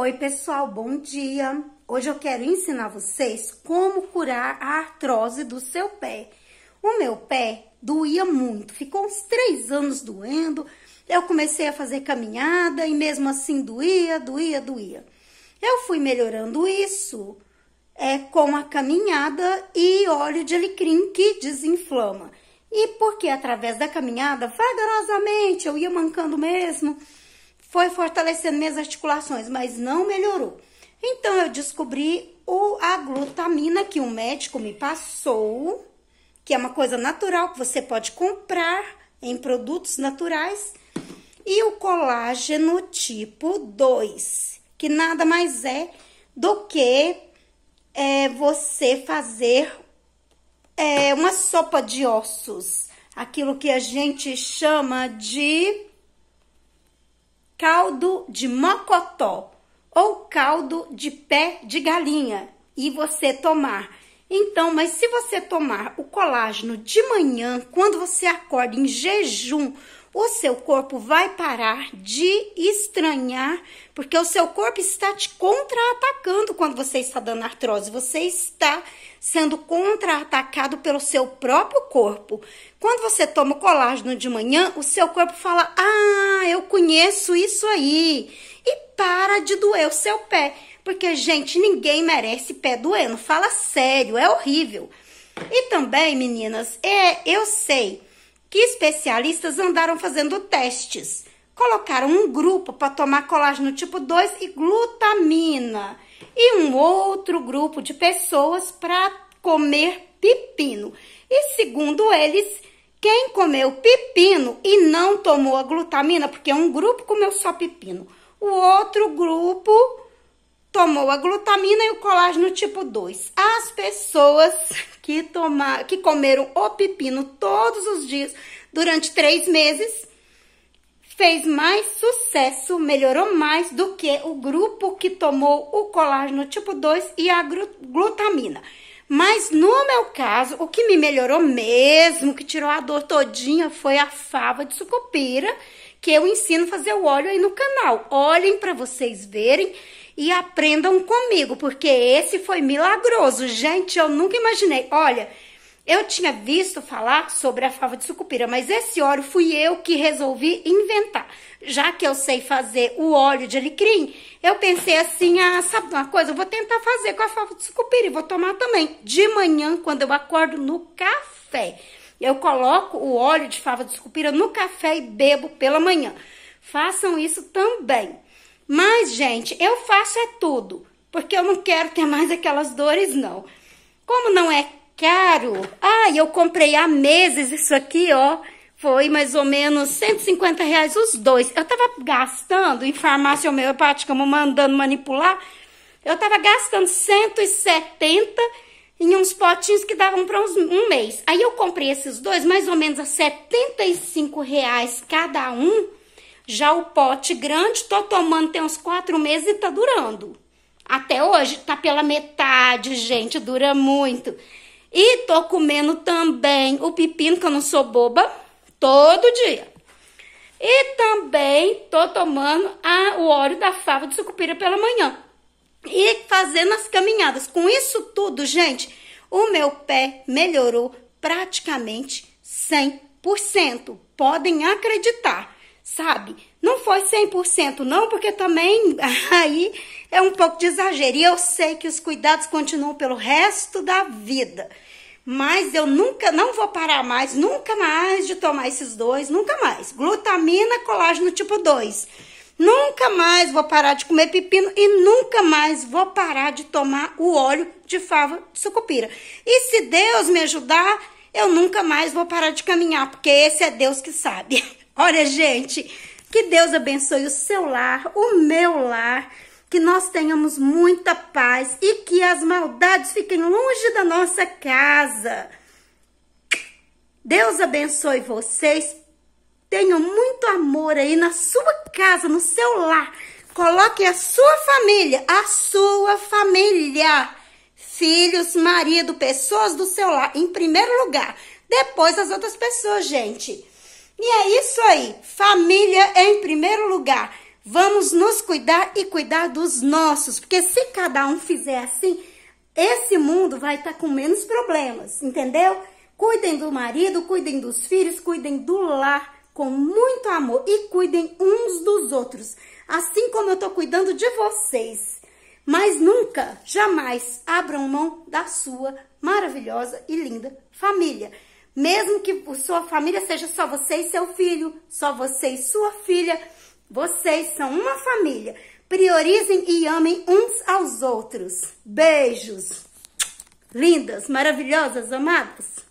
Oi, pessoal, bom dia! Hoje eu quero ensinar vocês como curar a artrose do seu pé. O meu pé doía muito, ficou uns três anos doendo. Eu comecei a fazer caminhada e mesmo assim doía, doía, doía. Eu fui melhorando isso é, com a caminhada e óleo de alecrim que desinflama. E porque através da caminhada, vagarosamente, eu ia mancando mesmo foi fortalecendo minhas articulações, mas não melhorou. Então eu descobri o, a glutamina que um médico me passou, que é uma coisa natural que você pode comprar em produtos naturais, e o colágeno tipo 2, que nada mais é do que é, você fazer é, uma sopa de ossos, aquilo que a gente chama de caldo de mocotó ou caldo de pé de galinha e você tomar. Então, mas se você tomar o colágeno de manhã, quando você acorda em jejum, o seu corpo vai parar de estranhar, porque o seu corpo está te contra-atacando quando você está dando artrose. Você está sendo contra-atacado pelo seu próprio corpo. Quando você toma colágeno de manhã, o seu corpo fala: Ah, eu conheço isso aí. E para de doer o seu pé. Porque, gente, ninguém merece pé doendo. Fala sério, é horrível. E também, meninas, é, eu sei que especialistas andaram fazendo testes. Colocaram um grupo para tomar colágeno tipo 2 e glutamina, e um outro grupo de pessoas para comer pepino. E segundo eles, quem comeu pepino e não tomou a glutamina, porque um grupo comeu só pepino, o outro grupo tomou a glutamina e o colágeno tipo 2. As pessoas que, tomar, que comeram o pepino todos os dias durante três meses fez mais sucesso, melhorou mais do que o grupo que tomou o colágeno tipo 2 e a glutamina. Mas no meu caso, o que me melhorou mesmo, que tirou a dor todinha, foi a fava de sucupira que eu ensino a fazer o óleo aí no canal. Olhem para vocês verem e aprendam comigo, porque esse foi milagroso. Gente, eu nunca imaginei. Olha, eu tinha visto falar sobre a fava de sucupira, mas esse óleo fui eu que resolvi inventar. Já que eu sei fazer o óleo de alecrim, eu pensei assim, ah, sabe uma coisa? Eu vou tentar fazer com a fava de sucupira e vou tomar também de manhã quando eu acordo no café. Eu coloco o óleo de fava de sucupira no café e bebo pela manhã. Façam isso também. Mas, gente, eu faço é tudo, porque eu não quero ter mais aquelas dores, não. Como não é caro, ah, eu comprei há meses isso aqui, ó. Foi mais ou menos 150 reais os dois. Eu tava gastando em farmácia homeopática, mandando manipular. Eu tava gastando 170 reais em uns potinhos que davam para um mês. Aí eu comprei esses dois, mais ou menos a 75 reais cada um. Já o pote grande, tô tomando tem uns quatro meses e tá durando. Até hoje, tá pela metade, gente, dura muito. E tô comendo também o pepino, que eu não sou boba, todo dia. E também tô tomando a, o óleo da fava de sucupira pela manhã e fazendo as caminhadas. Com isso tudo, gente, o meu pé melhorou praticamente 100%. Podem acreditar, sabe? Não foi 100% não, porque também aí é um pouco de exagero. E eu sei que os cuidados continuam pelo resto da vida. Mas eu nunca, não vou parar mais, nunca mais de tomar esses dois, nunca mais. Glutamina, colágeno tipo 2 Nunca mais vou parar de comer pepino e nunca mais vou parar de tomar o óleo de fava de sucupira. E se Deus me ajudar, eu nunca mais vou parar de caminhar, porque esse é Deus que sabe. Olha, gente, que Deus abençoe o seu lar, o meu lar, que nós tenhamos muita paz e que as maldades fiquem longe da nossa casa. Deus abençoe vocês Tenha muito amor aí na sua casa, no seu lar. Coloque a sua família, a sua família, filhos, marido, pessoas do seu lar em primeiro lugar. Depois as outras pessoas, gente. E é isso aí. Família é em primeiro lugar. Vamos nos cuidar e cuidar dos nossos, porque se cada um fizer assim, esse mundo vai estar tá com menos problemas, entendeu? Cuidem do marido, cuidem dos filhos, cuidem do lar com muito amor e cuidem uns dos outros, assim como eu tô cuidando de vocês. Mas nunca, jamais abram mão da sua maravilhosa e linda família. Mesmo que sua família seja só você e seu filho, só você e sua filha, vocês são uma família. Priorizem e amem uns aos outros. Beijos! Lindas, maravilhosas, amadas!